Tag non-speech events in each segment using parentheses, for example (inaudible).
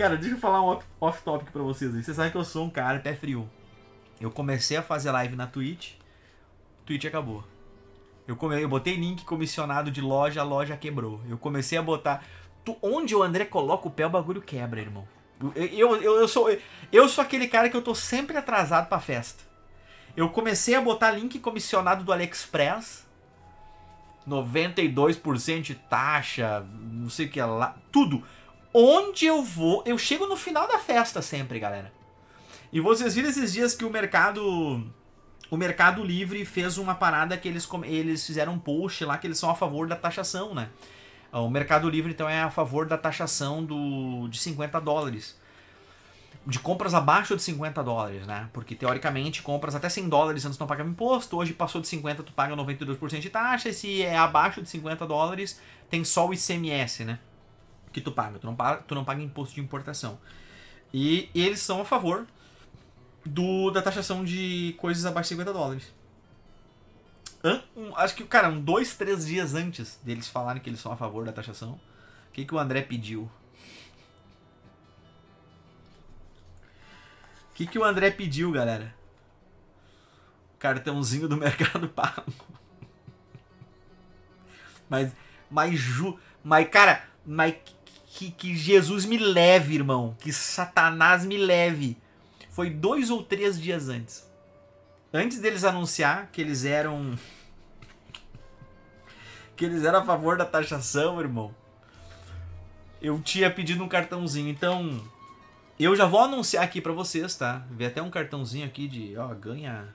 Cara, deixa eu falar um off-topic pra vocês. Você sabe que eu sou um cara pé frio. Eu comecei a fazer live na Twitch, Twitch acabou. Eu, come... eu botei link comissionado de loja, a loja quebrou. Eu comecei a botar. Tu... Onde o André coloca o pé, o bagulho quebra, irmão. Eu, eu, eu, sou, eu sou aquele cara que eu tô sempre atrasado pra festa. Eu comecei a botar link comissionado do AliExpress. 92% de taxa, não sei o que lá. Tudo. Onde eu vou, eu chego no final da festa sempre, galera. E vocês viram esses dias que o mercado o Mercado Livre fez uma parada que eles eles fizeram um post lá que eles são a favor da taxação, né? O Mercado Livre então é a favor da taxação do de 50 dólares. De compras abaixo de 50 dólares, né? Porque teoricamente compras até 100 dólares antes não pagava imposto, hoje passou de 50 tu paga 92% de taxa, e se é abaixo de 50 dólares tem só o ICMS, né? que tu paga. Tu não paga, tu não paga imposto de importação. E, e eles são a favor do, da taxação de coisas abaixo de 50 dólares. Um, acho que, cara, um dois, três dias antes deles falarem que eles são a favor da taxação, o que, que o André pediu? O que, que o André pediu, galera? Cartãozinho do (laughs) Mercado Pago. Mas, mas, ju, mas, cara, mas que, que Jesus me leve, irmão. Que Satanás me leve. Foi dois ou três dias antes. Antes deles anunciar que eles eram. que eles eram a favor da taxação, irmão. Eu tinha pedido um cartãozinho. Então, eu já vou anunciar aqui para vocês, tá? Vê até um cartãozinho aqui de, ó, ganha.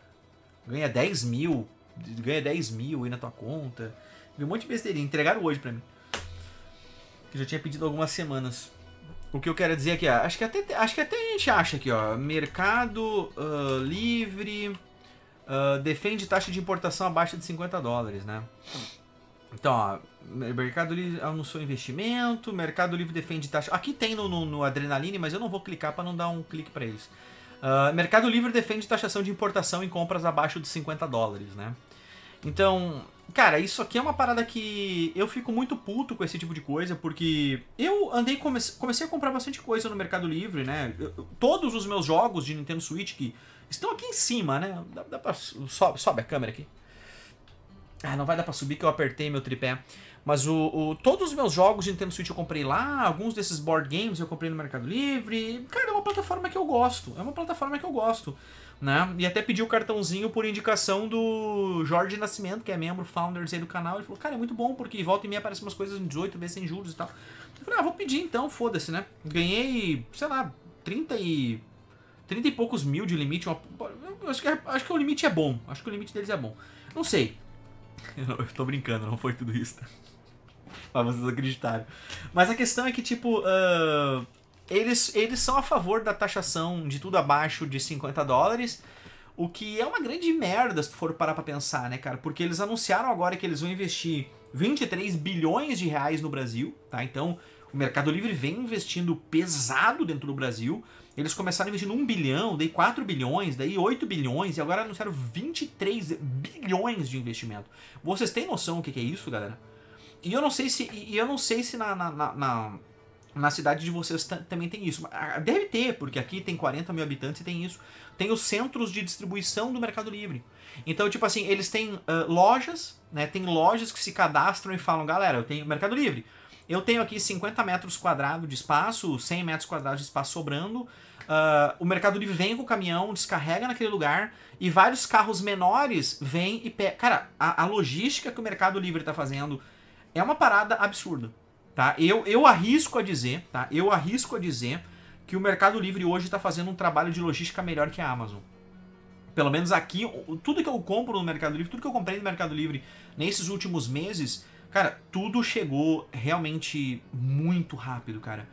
Ganha 10 mil. Ganha 10 mil aí na tua conta. Vi um monte de besteirinha. Entregaram hoje pra mim. Que já tinha pedido algumas semanas. O que eu quero dizer aqui, ó, acho que até, acho que até a gente acha aqui, ó, mercado uh, livre uh, defende taxa de importação abaixo de 50 dólares, né? Então, ó, Mercado Livre anunciou investimento, Mercado Livre defende taxa. Aqui tem no, no, no Adrenaline, mas eu não vou clicar para não dar um clique para eles. Uh, mercado Livre defende taxação de importação em compras abaixo de 50 dólares, né? Então, Cara, isso aqui é uma parada que eu fico muito puto com esse tipo de coisa, porque eu andei, comece, comecei a comprar bastante coisa no Mercado Livre, né? Eu, todos os meus jogos de Nintendo Switch que estão aqui em cima, né? Dá, dá pra, sobe, sobe a câmera aqui. Ah, não vai dar pra subir que eu apertei meu tripé. Mas o, o, todos os meus jogos de Nintendo Switch eu comprei lá, alguns desses board games eu comprei no Mercado Livre. Cara, é uma plataforma que eu gosto, é uma plataforma que eu gosto. Né? E até pedi o cartãozinho por indicação do Jorge Nascimento, que é membro, founders aí do canal. Ele falou, cara, é muito bom, porque volta e meia aparecem umas coisas em 18 vezes sem juros e tal. Eu falei, ah, vou pedir então, foda-se, né? Ganhei, sei lá, 30 e... 30 e poucos mil de limite. Uma... acho, que, é, acho que o limite é bom, acho que o limite deles é bom. Não sei, eu, (laughs) eu tô brincando, não foi tudo isso. Tá? (laughs) pra vocês acreditarem. Mas a questão é que, tipo, uh, eles, eles são a favor da taxação de tudo abaixo de 50 dólares. O que é uma grande merda se tu for parar pra pensar, né, cara? Porque eles anunciaram agora que eles vão investir 23 bilhões de reais no Brasil, tá? Então, o Mercado Livre vem investindo pesado dentro do Brasil. Eles começaram investindo 1 bilhão, daí 4 bilhões, daí 8 bilhões e agora anunciaram 23 bilhões de investimento. Vocês têm noção do que é isso, galera? E eu não sei se, e eu não sei se na, na, na, na cidade de vocês também tem isso. Ah, deve ter, porque aqui tem 40 mil habitantes e tem isso. Tem os centros de distribuição do Mercado Livre. Então, tipo assim, eles têm uh, lojas, né? Tem lojas que se cadastram e falam, galera, eu tenho Mercado Livre eu tenho aqui 50 metros quadrados de espaço, 100 metros quadrados de espaço sobrando. Uh, o Mercado Livre vem com o caminhão, descarrega naquele lugar e vários carros menores vêm e pegam. Cara, a, a, logística que o Mercado Livre está fazendo é uma parada absurda, tá? Eu, eu arrisco a dizer, tá? Eu arrisco a dizer que o Mercado Livre hoje está fazendo um trabalho de logística melhor que a Amazon. Pelo menos aqui, tudo que eu compro no Mercado Livre, tudo que eu comprei no Mercado Livre nesses últimos meses Cara, tudo chegou realmente muito rápido, cara.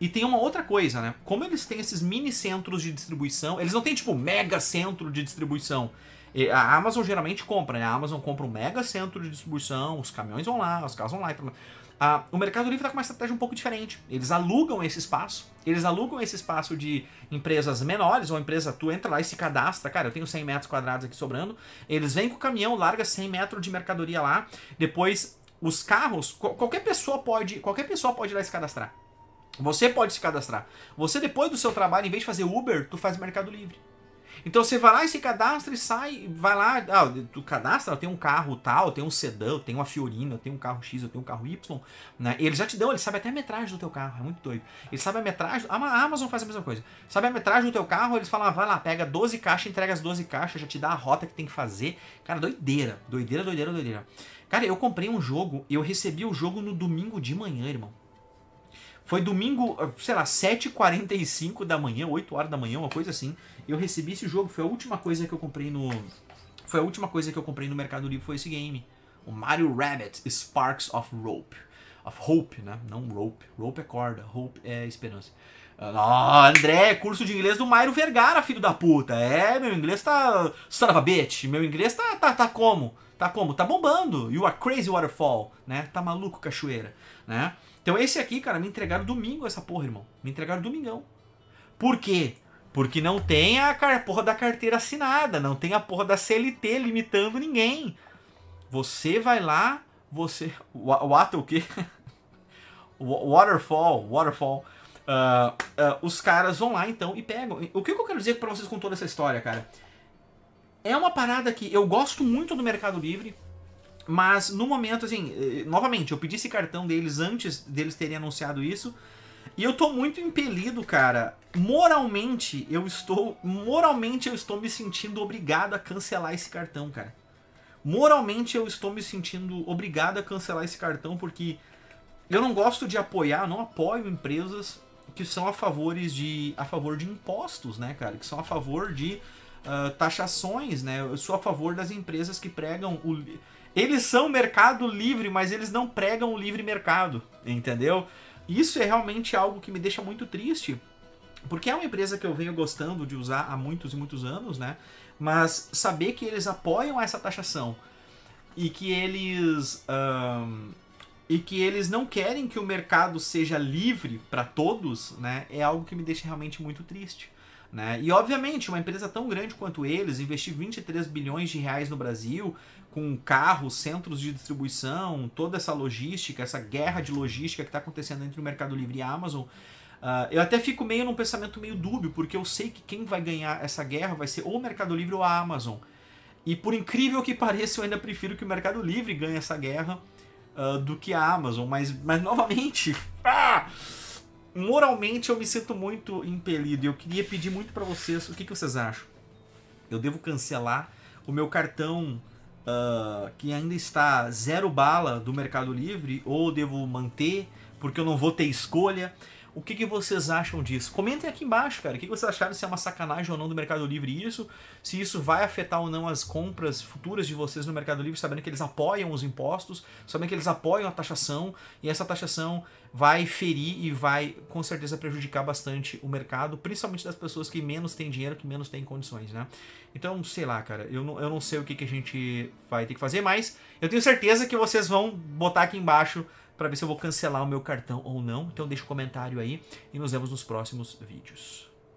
E tem uma outra coisa, né? Como eles têm esses mini centros de distribuição, eles não têm tipo mega centro de distribuição. A Amazon geralmente compra, né? A Amazon compra um mega centro de distribuição, os caminhões vão lá, as casas vão lá. Então... Ah, o Mercado Livre tá com uma estratégia um pouco diferente. Eles alugam esse espaço, eles alugam esse espaço de empresas menores, ou empresa, tu entra lá e se cadastra, cara, eu tenho 100 metros quadrados aqui sobrando, eles vêm com o caminhão, larga 100 metros de mercadoria lá, depois os carros, qualquer pessoa pode, qualquer pessoa pode ir lá se cadastrar. Você pode se cadastrar. Você depois do seu trabalho, em vez de fazer Uber, tu faz Mercado Livre. Então você vai lá e se cadastra e sai, vai lá, ah, tu cadastra, tem um carro tal, tem um sedã, tem uma Fiorina, tem um carro X, eu tenho um carro Y, né? eles já te dão, eles sabem até a metragem do teu carro, é muito doido. Eles sabem a metragem, a Amazon faz a mesma coisa. Sabe a metragem do teu carro, eles falam, ah, vai lá, pega 12 caixas, entrega as 12 caixas, já te dá a rota que tem que fazer. Cara, doideira, doideira, doideira, doideira. Cara, eu comprei um jogo, eu recebi o jogo no domingo de manhã, irmão. Foi domingo, ah, sei lá, 7h45 da manhã, 8 horas da manhã, uma coisa assim. Eu recebi esse jogo, foi a última coisa que eu comprei no. Foi a última coisa que eu comprei no Mercado Livre, foi esse game. O Mario Rabbit Sparks of Rope. Of Hope, né? Não Rope. Rope é corda, Hope é esperança. Ah, André, é curso de inglês do Mairo Vergara, filho da puta. É, meu inglês tá. bitch. Meu inglês tá, tá, tá como? Tá como? Tá bombando. You are crazy waterfall, né? Tá maluco, cachoeira, né? Então esse aqui, cara, me entregaram domingo essa porra, irmão. Me entregaram domingão. Por quê? Porque não tem a porra da carteira assinada, não tem a porra da CLT limitando ninguém. Você vai lá, você. What o quê? (laughs) Waterfall, waterfall. Uh, uh, os caras vão lá então e pegam. O que eu quero dizer para vocês com toda essa história, cara? É uma parada que eu gosto muito do Mercado Livre mas no momento, assim, eh, novamente, eu pedi esse cartão deles antes deles terem anunciado isso. E eu tô muito impelido, cara. Moralmente, eu estou. Moralmente, eu estou me sentindo obrigado a cancelar esse cartão, cara. Moralmente, eu estou me sentindo obrigado a cancelar esse cartão porque eu não gosto de apoiar, não apoio empresas que são a favores de a favor de impostos, né, cara? Que são a favor de uh, taxações, né? Eu sou a favor das empresas que pregam o eles são mercado livre, mas eles não pregam o livre mercado, entendeu? Isso é realmente algo que me deixa muito triste, porque é uma empresa que eu venho gostando de usar há muitos e muitos anos, né? Mas saber que eles apoiam essa taxação e que eles um, e que eles não querem que o mercado seja livre para todos, né? É algo que me deixa realmente muito triste. Né? E obviamente, uma empresa tão grande quanto eles, investir 23 bilhões de reais no Brasil, com carros, centros de distribuição, toda essa logística, essa guerra de logística que está acontecendo entre o Mercado Livre e a Amazon. Uh, eu até fico meio num pensamento meio dúbio, porque eu sei que quem vai ganhar essa guerra vai ser ou o Mercado Livre ou a Amazon. E por incrível que pareça, eu ainda prefiro que o Mercado Livre ganhe essa guerra uh, do que a Amazon. Mas, mas novamente. Ah! (laughs) moralmente eu me sinto muito impelido. Eu queria pedir muito para vocês, o que, que vocês acham? Eu devo cancelar o meu cartão uh, que ainda está zero bala do Mercado Livre ou devo manter porque eu não vou ter escolha? O que, que vocês acham disso? Comentem aqui embaixo, cara. O que, que vocês acharam se é uma sacanagem ou não do Mercado Livre isso? Se isso vai afetar ou não as compras futuras de vocês no Mercado Livre, sabendo que eles apoiam os impostos, sabendo que eles apoiam a taxação e essa taxação vai ferir e vai com certeza prejudicar bastante o mercado, principalmente das pessoas que menos têm dinheiro, que menos têm condições, né? Então, sei lá, cara, eu não, eu não sei o que, que a gente vai ter que fazer, mas eu tenho certeza que vocês vão botar aqui embaixo para ver se eu vou cancelar o meu cartão ou não. Então deixa o um comentário aí e nos vemos nos próximos vídeos.